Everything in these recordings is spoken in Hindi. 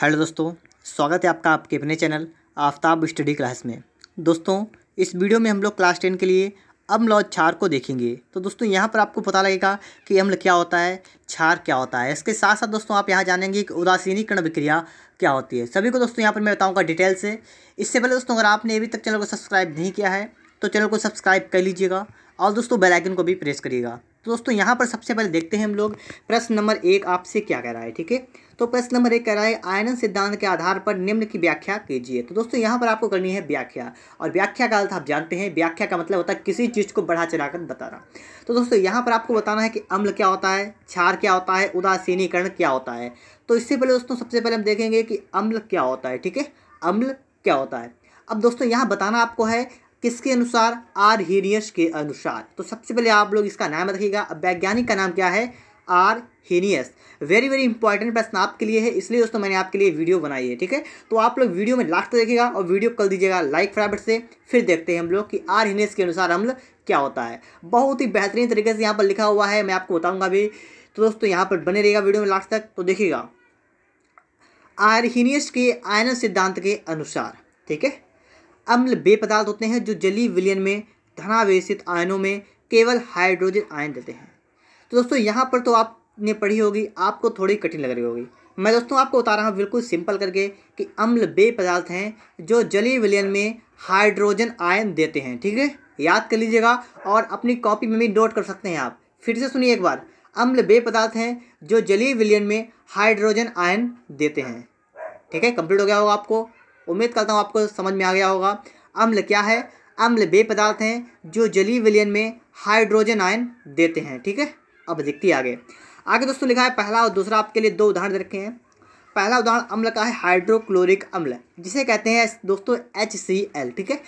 हेलो दोस्तों स्वागत है आपका आपके अपने चैनल आफ्ताब स्टडी क्लास में दोस्तों इस वीडियो में हम लोग क्लास टेन के लिए अम्ल और छार को देखेंगे तो दोस्तों यहाँ पर आपको पता लगेगा कि अम्ल क्या होता है छार क्या होता है इसके साथ साथ दोस्तों आप यहाँ जानेंगे कि उदासीनीकरण विक्रिया क्या होती है सभी को दोस्तों यहाँ पर मैं बताऊँगा डिटेल से इससे पहले दोस्तों अगर आपने अभी तक चैनल को सब्सक्राइब नहीं किया है तो चैनल को सब्सक्राइब कर लीजिएगा और दोस्तों बेलाइकन को भी प्रेस करिएगा तो दोस्तों यहाँ पर सबसे पहले देखते हैं हम लोग प्रश्न नंबर एक आपसे क्या कह रहा है ठीक है तो प्रश्न नंबर एक कह रहा है आयनन सिद्धांत के आधार पर निम्न की व्याख्या कीजिए तो दोस्तों यहाँ पर आपको करनी है व्याख्या और व्याख्या का अर्थ आप जानते हैं व्याख्या का मतलब होता है किसी चीज़ को बढ़ा चढ़ाकर बताना तो दोस्तों यहाँ पर आपको बताना है कि अम्ल क्या होता है क्षार क्या होता है उदासीनीकरण क्या होता है तो इससे पहले दोस्तों सबसे पहले हम देखेंगे कि अम्ल क्या होता है ठीक है अम्ल क्या होता है अब दोस्तों यहाँ बताना आपको है किसके अनुसार आर हीरियस के अनुसार तो सबसे पहले आप लोग इसका नाम रखिएगा अब वैज्ञानिक का नाम क्या है Arrhenius very very important प्रश्न आपके लिए है इसलिए दोस्तों मैंने आपके लिए वीडियो बनाई है ठीक है तो आप लोग वीडियो में लास्ट तक देखिएगा और वीडियो कल दीजिएगा लाइक फ्राइबर से फिर देखते हैं हम लोग कि आर हीनियस के अनुसार अम्ल क्या होता है बहुत ही बेहतरीन तरीके से यहाँ पर लिखा हुआ है मैं आपको बताऊँगा अभी तो दोस्तों यहाँ पर बने रहेगा वीडियो में लास्ट तक तो देखिएगा आर्नियस के आयन सिद्धांत के अनुसार ठीक है अम्ल बे पदार्थ होते हैं जो जली विलियन में धनावेशित आयनों में केवल हाइड्रोजन आयन देते हैं तो दोस्तों यहाँ पर तो आपने पढ़ी होगी आपको थोड़ी कठिन लग रही होगी मैं दोस्तों आपको बता रहा हूँ बिल्कुल सिंपल करके कि अम्ल बे पदार्थ हैं जो जलीय विलयन में हाइड्रोजन आयन देते हैं ठीक है याद कर लीजिएगा और अपनी कॉपी में भी नोट कर सकते हैं आप फिर से सुनिए एक बार अम्ल बे पदार्थ हैं जो जलीय विलयन में हाइड्रोजन आयन देते हैं ठीक है कंप्लीट हो गया होगा आपको उम्मीद करता हूँ आपको समझ में आ गया होगा अम्ल क्या है अम्ल बे पदार्थ हैं जो जलीय विलयन में हाइड्रोजन आयन देते हैं ठीक है अब देखती है आगे आगे दोस्तों लिखा है पहला और दूसरा आपके लिए दो उदाहरण दे रखे हैं पहला उदाहरण अम्ल का है हाइड्रोक्लोरिक अम्ल जिसे कहते हैं दोस्तों एच सी एल ठीक है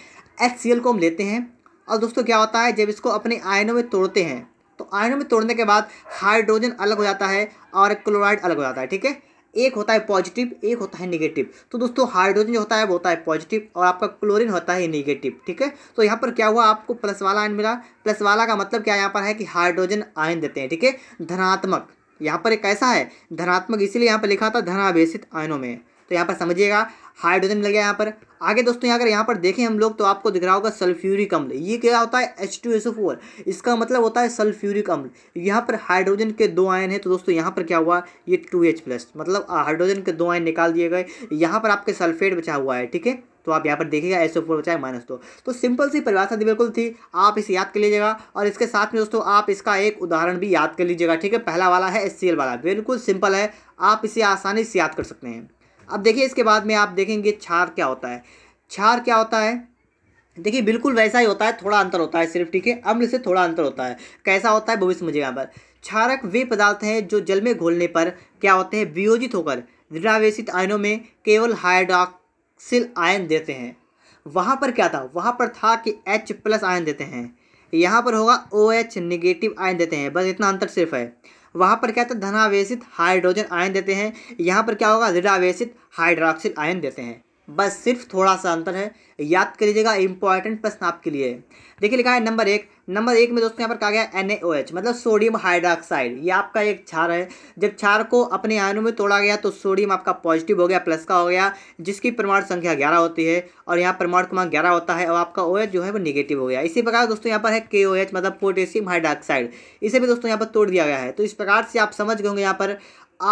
एच सी एल को हम लेते हैं और दोस्तों क्या होता है जब इसको अपने आयनों में तोड़ते हैं तो आयनों में तोड़ने के बाद हाइड्रोजन अलग हो जाता है और क्लोराइड अलग हो जाता है ठीक है एक होता है पॉजिटिव एक होता है निगेटिव तो दोस्तों हाइड्रोजन जो होता है वो होता है पॉजिटिव और आपका क्लोरीन होता है निगेटिव ठीक है तो यहाँ पर क्या हुआ आपको प्लस वाला आयन मिला प्लस वाला का मतलब क्या यहाँ पर है कि हाइड्रोजन आयन देते हैं ठीक है धनात्मक यहाँ पर एक कैसा है धनात्मक इसीलिए यहाँ पर लिखा था धनावेशित आयनों में तो यहाँ पर समझिएगा हाइड्रोजन मिल गया यहाँ पर आगे दोस्तों अगर यहाँ पर देखें हम लोग तो आपको दिख रहा होगा सल्फ्यूरिक अम्ल ये क्या होता है H two S O four इसका मतलब होता है सल्फ्यूरिक अम्ल यहाँ पर हाइड्रोजन के दो आयन है तो दोस्तों यहाँ पर क्या हुआ ये टू एच प्लस मतलब हाइड्रोजन के दो आयन निकाल दिए गए यहाँ पर आपके सल्फेट बचा हुआ है ठीक है तो आप यहाँ पर देखिएगा एस ओ फोर बचा है माइनस दो तो सिंपल सी परिभाषा बिल्कुल थी आप इसे याद कर लीजिएगा और इसके साथ में दोस्तों आप इसका एक उदाहरण भी याद कर लीजिएगा ठीक है पहला वाला है एस सी एल वाला बिल्कुल सिंपल है आप इसे आसानी से याद कर सकते हैं अब देखिए इसके बाद में आप देखेंगे छार क्या होता है छार क्या होता है देखिए बिल्कुल वैसा ही होता है थोड़ा अंतर होता है सिर्फ ठीक है अम्ल से थोड़ा अंतर होता है कैसा होता है भविष्य मुझे यहाँ पर क्षारक वे पदार्थ हैं जो जल में घोलने पर क्या होते हैं वियोजित होकर द्रावेशित आयनों में केवल हाइड्रॉक्सिल आयन देते हैं वहाँ पर क्या था वहाँ पर था कि H प्लस आयन देते हैं यहाँ पर होगा O OH H negative ion देते हैं बस इतना अंतर सिर्फ है वहाँ पर क्या था धनावेशित हाइड्रोजन आयन देते हैं यहाँ पर क्या होगा ऋणावेशित हाइड्रोक्सिल आयन देते हैं बस सिर्फ थोड़ा सा अंतर है याद कर लीजिएगा इंपॉर्टेंट प्रश्न आपके लिए देखिए लिखा है नंबर एक नंबर एक में दोस्तों यहाँ पर कहा गया एन मतलब सोडियम हाइड्रोक्साइड ये आपका एक क्षार है जब क्षार को अपने आयनों में तोड़ा गया तो सोडियम आपका पॉजिटिव हो गया प्लस का हो गया जिसकी प्रमाण संख्या ग्यारह होती है और यहाँ प्रमाण क्रमांक ग्यारह होता है और आपका ओ जो है वो निगेटिव हो गया इसी प्रकार दोस्तों यहाँ पर है के मतलब पोटेशियम हाइड्रोक्साइड इसे भी दोस्तों यहाँ पर तोड़ दिया गया है तो इस प्रकार से आप समझ गए होंगे यहाँ पर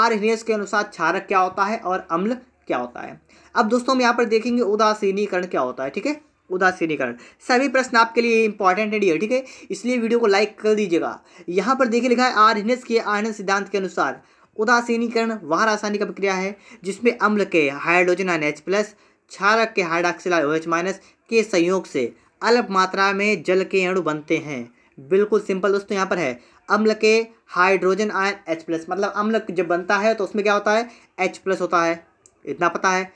आर के अनुसार क्षारक क्या होता है और अम्ल क्या होता है अब दोस्तों हम यहाँ पर देखेंगे उदासीनीकरण क्या होता है ठीक है उदासीनीकरण सभी प्रश्न आपके लिए इंपॉर्टेंट है डियर ठीक है इसलिए वीडियो को लाइक कर दीजिएगा यहाँ पर देखिए लिखा है एन के आर्यन सिद्धांत के अनुसार उदासीनीकरण वह रासायनिक प्रक्रिया है जिसमें अम्ल के हाइड्रोजन आयन एच प्लस क्षारक के हाइड्रोक्सिल ओ एच माइनस के संयोग से अल्प मात्रा में जल के अणु बनते हैं बिल्कुल सिंपल दोस्तों यहाँ पर है अम्ल के हाइड्रोजन आयन एच प्लस मतलब अम्ल जब बनता है तो उसमें क्या होता है एच प्लस होता है इतना पता है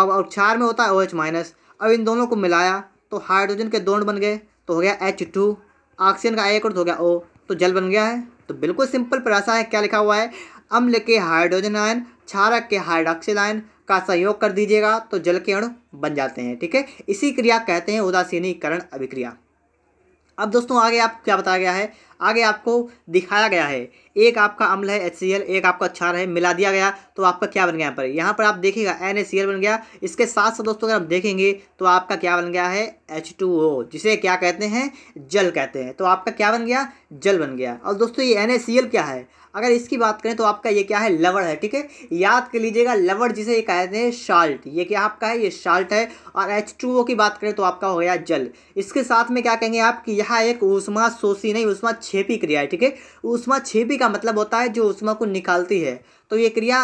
और क्षार में होता है ओ एच माइनस अब इन दोनों को मिलाया तो हाइड्रोजन के दोन बन गए तो हो गया एच टू ऑक्सीजन का एक और तो हो गया ओ तो जल बन गया है तो बिल्कुल सिंपल परसा है क्या लिखा हुआ है अम्ल के हाइड्रोजन आयन छारक के हाइड्रोक्सिल आयन का सहयोग कर दीजिएगा तो जल के अणु बन जाते हैं ठीक है इसी क्रिया कहते हैं उदासीनीकरण अभिक्रिया अब दोस्तों आगे आप क्या बताया गया है आगे आपको दिखाया गया है एक आपका अम्ल है एच एक आपका क्षार है मिला दिया गया तो आपका क्या बन गया यहाँ पर यहाँ पर आप देखिएगा एन बन गया इसके साथ साथ दोस्तों अगर आप देखेंगे तो आपका क्या बन गया है एच जिसे क्या कहते हैं जल कहते हैं तो आपका क्या बन गया जल बन गया और दोस्तों ये एन क्या है अगर इसकी बात करें तो आपका ये क्या है लवड़ है ठीक है याद कर लीजिएगा लवड़ जिसे ये कहते हैं शाल्ट ये क्या आपका है ये शाल्ट है और एच की बात करें तो आपका हो गया जल इसके साथ में क्या कहेंगे आप कि यह एक ऊष्मा शोषी नहीं ऊष्मा छेपी क्रिया है ठीक है ऊष्मा छेपी का का मतलब होता है जो उष्मा को निकालती है तो ये क्रिया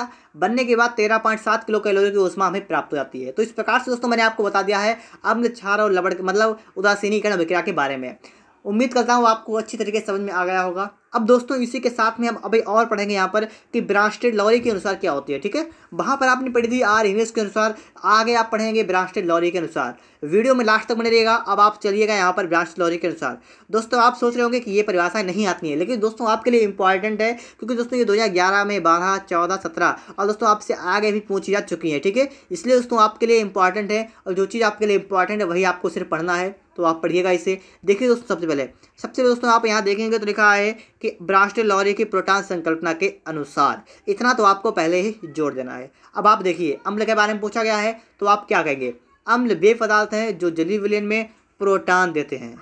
बनने के बाद तेरह पॉइंट सात किलो कैलोरी की उष्मा हमें प्राप्त हो जाती है तो इस प्रकार से दोस्तों मैंने आपको बता दिया है अम्ल क्षार और लबड़ मतलब उदासीनीकरण अभिक्रिया के बारे में उम्मीद करता हूँ आपको अच्छी तरीके से समझ में आ गया होगा अब दोस्तों इसी के साथ में हम अभी और पढ़ेंगे यहाँ पर कि ब्रांस्टेड लॉरी के अनुसार क्या होती है ठीक है वहाँ पर आपने पढ़ी थी आर इंग्लिश के अनुसार आगे आप पढ़ेंगे ब्रांस्टेड लॉरी के अनुसार वीडियो में लास्ट तक बने रहेगा अब आप चलिएगा यहाँ पर ब्रांच लॉरी के अनुसार दोस्तों आप सोच रहे होंगे कि ये परिभाषाएं नहीं आती हैं लेकिन दोस्तों आपके लिए इंपॉर्टेंट है क्योंकि दोस्तों ये ग्यारह में बारह चौदह सत्रह और दोस्तों आपसे आगे भी पूछी जा चुकी हैं ठीक है इसलिए दोस्तों आपके लिए इंपॉर्टेंट है और जो चीज़ आपके लिए इंपॉर्टेंट है वही आपको सिर्फ पढ़ना है तो आप पढ़िएगा इसे देखिए दोस्तों सबसे पहले सबसे पहले दोस्तों आप यहाँ देखेंगे तो लिखा है कि ब्रास्ट लॉरी की प्रोटॉन संकल्पना के अनुसार इतना तो आपको पहले ही जोड़ देना है अब आप देखिए अम्ल के बारे में पूछा गया है तो आप क्या कहेंगे अम्ल वे पदार्थ हैं जो जली विलियन में प्रोटान देते हैं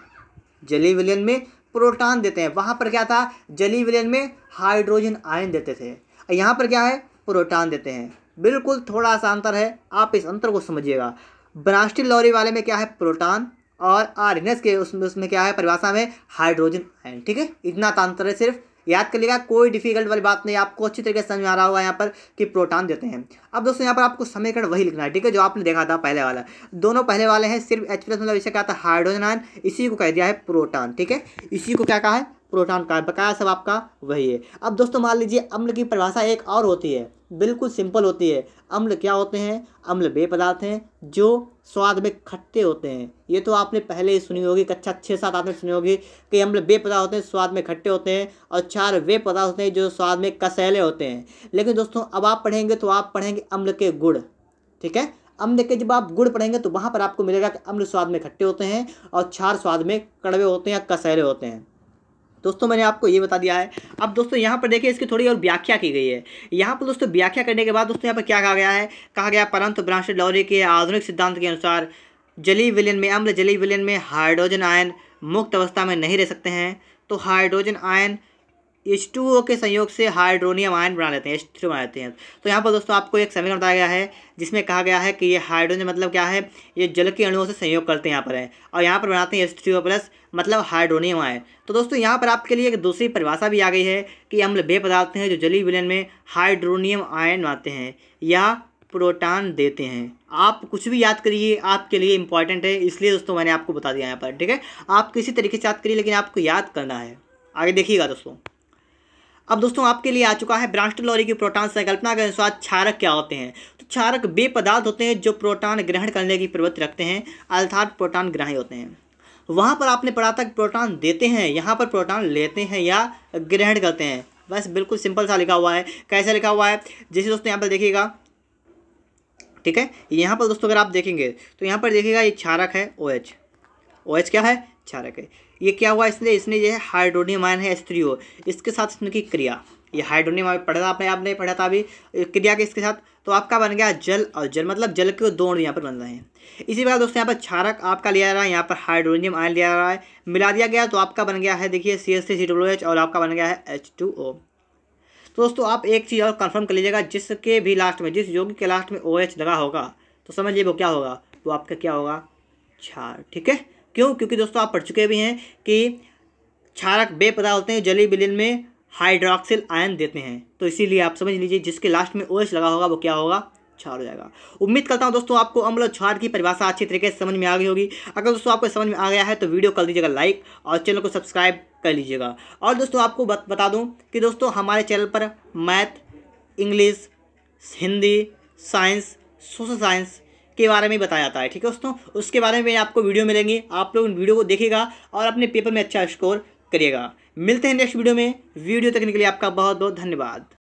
जली विलियन में प्रोटान देते हैं वहाँ पर क्या था जली विलियन में हाइड्रोजन आयन देते थे यहाँ पर क्या है प्रोटान देते हैं बिल्कुल थोड़ा सा अंतर है आप इस अंतर को समझिएगा ब्रास्टिल लॉरी वाले में क्या है प्रोटान और आर एन एस के उसमें उसमें क्या है परिभाषा में हाइड्रोजन आयन ठीक है इतना तांत्र है सिर्फ याद कर लीजिएगा कोई डिफिकल्ट वाली बात नहीं आपको अच्छी तरीके से समझ में आ रहा होगा यहाँ पर कि प्रोटॉन देते हैं अब दोस्तों यहाँ पर आपको समीकरण वही लिखना है ठीक है जो आपने देखा था पहले वाला दोनों पहले वाले हैं सिर्फ एच प्लस मतलब इसे क्या था हाइड्रोजन आयन इसी को कह दिया है प्रोटॉन ठीक है इसी को क्या कहा है प्रोटॉन का बकाया सब आपका वही है अब दोस्तों मान लीजिए अम्ल की परिभाषा एक और होती है बिल्कुल सिंपल होती है अम्ल क्या होते हैं अम्ल वे पदार्थ हैं जो स्वाद में खट्टे होते हैं ये तो आपने पहले ही सुनी होगी कक्षा छः सात आपने सुनी होगी कि अम्ल वे पदार्थ होते हैं स्वाद में खट्टे होते हैं और चार वे पदार्थ होते हैं जो स्वाद में कसैले होते हैं लेकिन दोस्तों अब आप पढ़ेंगे तो आप पढ़ेंगे अम्ल के गुड़ ठीक है अम्ल के जब आप गुड़ पढ़ेंगे तो वहाँ पर आपको मिलेगा कि अम्ल स्वाद में खट्टे होते हैं और छार स्वाद में कड़वे होते हैं या कसैले होते हैं दोस्तों मैंने आपको ये बता दिया है अब दोस्तों यहाँ पर देखिए इसकी थोड़ी और व्याख्या की गई है यहाँ पर दोस्तों व्याख्या करने के बाद दोस्तों यहाँ पर क्या कहा गया है कहा गया परंत ब्रांश लॉरी के आधुनिक सिद्धांत के अनुसार जली विलियन में अम्ल जली विलियन में हाइड्रोजन आयन मुक्त अवस्था में नहीं रह सकते हैं तो hydrogen ion H two O के संयोग से हाइड्रोनियम आयन बना लेते हैं एच थ्री बना लेते हैं तो यहाँ पर दोस्तों आपको एक समीकरण बताया गया है जिसमें कहा गया है कि ये हाइड्रोजन मतलब क्या है ये जल के अणुओं से संयोग करते हैं यहाँ पर है और यहाँ पर बनाते हैं एच थ्री प्लस मतलब हाइड्रोनियम आयन तो दोस्तों यहाँ पर आपके लिए एक दूसरी परिभाषा भी आ गई है कि अम्ल बे पदार्थ हैं जो जलीय विलयन में हाइड्रोनियम आयन बनाते हैं या प्रोटॉन देते हैं आप कुछ भी याद करिए आपके लिए इंपॉर्टेंट है इसलिए दोस्तों मैंने आपको बता दिया यहाँ पर ठीक है आप किसी तरीके से याद करिए लेकिन आपको याद करना है आगे देखिएगा दोस्तों अब दोस्तों आपके लिए आ चुका है ब्रांस्टल लॉरी की प्रोटॉन संकल्पना के अनुसार क्षारक क्या होते हैं तो क्षारक वे पदार्थ होते हैं जो प्रोटॉन ग्रहण करने की प्रवृत्ति रखते हैं अर्थात प्रोटॉन ग्राही होते हैं वहाँ पर आपने पढ़ा था कि प्रोटॉन देते हैं यहाँ पर प्रोटॉन लेते हैं या ग्रहण करते हैं बस बिल्कुल सिंपल सा लिखा हुआ है कैसे लिखा हुआ है जैसे दोस्तों यहाँ पर देखिएगा ठीक है यहाँ पर दोस्तों अगर आप देखेंगे तो यहाँ पर देखिएगा ये क्षारक है ओ एच क्या है क्षारक है ये क्या हुआ इसने इसने ये हाइड्रोनियम आयन है स्त्री हो ओ इसके साथ इसमें की क्रिया ये हाइड्रोनियम आयन पढ़ा था आपने आपने पढ़ा था अभी क्रिया के इसके साथ तो आपका बन गया जल और जल मतलब जल के दो अणु यहाँ पर बन रहे हैं इसी प्रकार दोस्तों यहाँ पर क्षारक आपका लिया जा रहा है यहाँ पर हाइड्रोनियम आयन लिया जा रहा है मिला दिया गया तो आपका बन गया है देखिए C S C W H और आपका बन गया है एच टू ओ तो दोस्तों आप एक चीज़ और कन्फर्म कर लीजिएगा जिसके भी लास्ट में जिस योग के लास्ट में ओ एच लगा होगा तो समझ लीजिए वो क्या होगा वो आपका क्या होगा छार ठीक है क्यों क्योंकि दोस्तों आप पढ़ चुके भी हैं कि क्षारक बे पदा होते हैं जली बिलिन में हाइड्रोक्सिल आयन देते हैं तो इसीलिए आप समझ लीजिए जिसके लास्ट में ओ लगा होगा वो क्या होगा छार हो जाएगा उम्मीद करता हूँ दोस्तों आपको अम्ल छार की परिभाषा अच्छी तरीके से समझ में आ गई होगी अगर दोस्तों आपको समझ में आ गया है तो वीडियो कर दीजिएगा लाइक और चैनल को सब्सक्राइब कर लीजिएगा और दोस्तों आपको बत, बता दूँ कि दोस्तों हमारे चैनल पर math English Hindi science social science के बारे में बताया जाता है ठीक है दोस्तों उसके बारे में आपको वीडियो मिलेंगे आप लोग उन वीडियो को देखेगा और अपने पेपर में अच्छा स्कोर करिएगा मिलते हैं नेक्स्ट वीडियो में वीडियो देखने के लिए आपका बहुत बहुत धन्यवाद